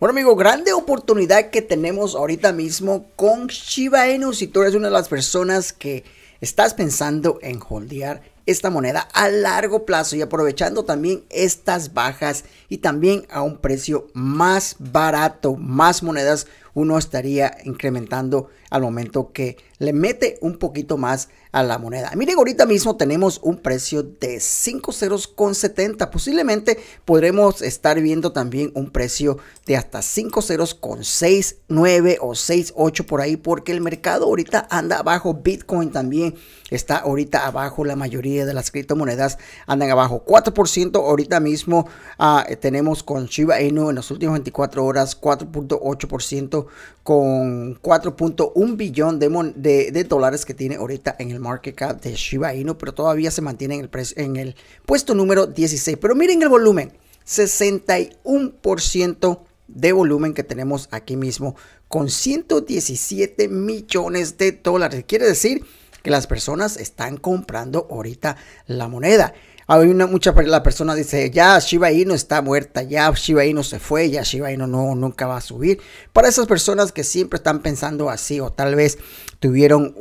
Bueno, amigo, grande oportunidad que tenemos ahorita mismo con Shiba Inu. Si tú eres una de las personas que estás pensando en holdear esta moneda a largo plazo y aprovechando también estas bajas y también a un precio más barato, más monedas uno estaría incrementando al momento que le mete un poquito más a la moneda. Miren, ahorita mismo tenemos un precio de 5 ceros con 70. Posiblemente podremos estar viendo también un precio de hasta 5 ceros con 6, o 6.8 por ahí, porque el mercado ahorita anda abajo. Bitcoin también está ahorita abajo. La mayoría de las criptomonedas andan abajo 4%. Ahorita mismo ah, tenemos con Shiba Inu en las últimas 24 horas 4.8% con 4.1 billón de, dólares que tiene ahorita en el market cap de Shiba Inu, pero todavía se mantiene en el, en el puesto número 16. Pero miren el volumen, 61% de volumen que tenemos aquí mismo con 117 millones de dólares. Quiere decir que las personas están comprando ahorita la moneda. Hay una mucha la persona dice, ya Shiba Inu está muerta, ya Shiba Inu se fue, ya Shiba Inu no nunca va a subir. Para esas personas que siempre están pensando así o tal vez tuvieron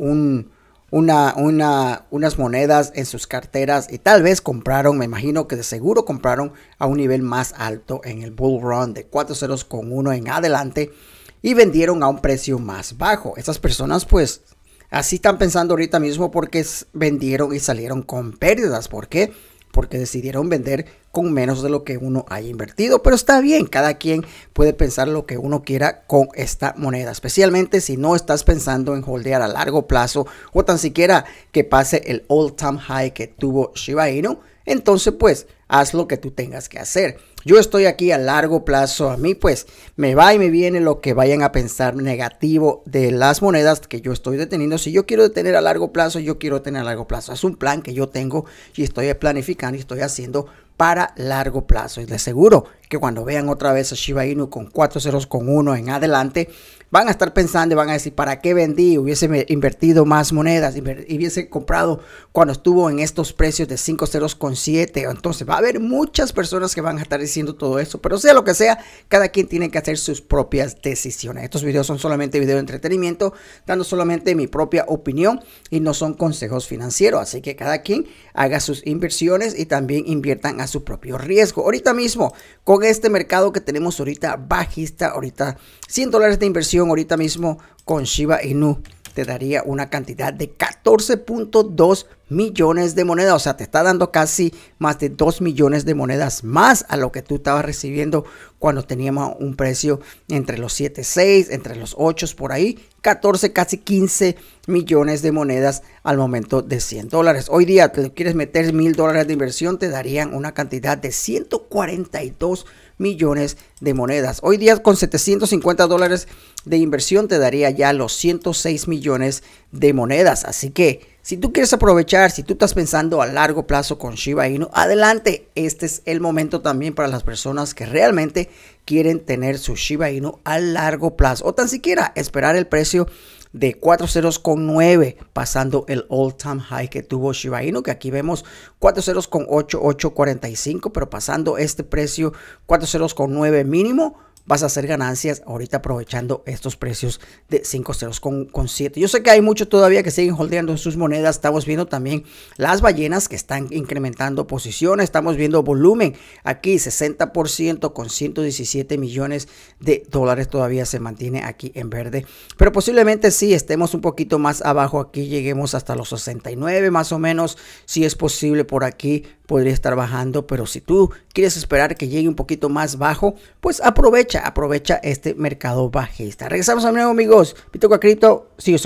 una, unas monedas en sus carteras y tal vez compraron, me imagino que de seguro compraron a un nivel más alto en el bull run de 4 ceros con 1 en adelante y vendieron a un precio más bajo. esas personas pues así están pensando ahorita mismo porque vendieron y salieron con pérdidas. ¿Por qué? porque decidieron vender con menos de lo que uno haya invertido. Pero está bien, cada quien puede pensar lo que uno quiera con esta moneda, especialmente si no estás pensando en holdear a largo plazo o tan siquiera que pase el all-time high que tuvo Shiba Inu entonces pues haz lo que tú tengas que hacer. Yo estoy aquí a largo plazo, a mí pues me va y me viene lo que vayan a pensar negativo de las monedas que yo estoy deteniendo. Si yo quiero detener a largo plazo, yo quiero tener a largo plazo. Es un plan que yo tengo y estoy planificando y estoy haciendo para largo plazo. Y aseguro seguro que cuando vean otra vez a Shiba Inu con cuatro ceros con uno en adelante, van a estar pensando y van a decir, ¿para qué vendí? Hubiese invertido más monedas, hubiese comprado cuando estuvo en estos precios de cinco ceros con 7. Entonces va a haber muchas personas que van a estar diciendo todo eso, pero sea lo que sea, cada quien tiene que hacer sus propias decisiones. Estos videos son solamente videos de entretenimiento, dando solamente mi propia opinión y no son consejos financieros, así que cada quien haga sus inversiones y también inviertan a su propio riesgo. Ahorita mismo, con este mercado que tenemos ahorita bajista, ahorita 100 dólares de inversión ahorita mismo con Shiba Inu te daría una cantidad de 14.2 millones de monedas, o sea, te está dando casi más de 2 millones de monedas más a lo que tú estabas recibiendo cuando teníamos un precio entre los 7, 6, entre los 8 por ahí, 14, casi 15 millones de monedas al momento de 100 dólares. Hoy día te quieres meter mil dólares de inversión, te darían una cantidad de 142 millones de monedas. Hoy día con 750 dólares de inversión te daría ya los 106 millones de monedas. Así que si tú quieres aprovechar, si tú estás pensando a largo plazo con Shiba Inu, adelante. Este es el momento también para las personas que realmente quieren tener su Shiba Inu a largo plazo o tan siquiera esperar el precio de $4.09 pasando el all time high que tuvo Shiba Inu que aquí vemos 40,8845. pero pasando este precio 40,9 mínimo vas a hacer ganancias ahorita aprovechando estos precios de 5 ceros con, 7. Yo sé que hay muchos todavía que siguen holdeando sus monedas. Estamos viendo también las ballenas que están incrementando posiciones. Estamos viendo volumen aquí 60% con 117 millones de dólares todavía se mantiene aquí en verde. Pero posiblemente si sí, estemos un poquito más abajo aquí, lleguemos hasta los 69 más o menos, si es posible por aquí podría estar bajando, pero si tú quieres esperar que llegue un poquito más bajo, pues aprovecha, aprovecha este mercado bajista. Regresamos a nuevo amigos, Pito Cripto, sigue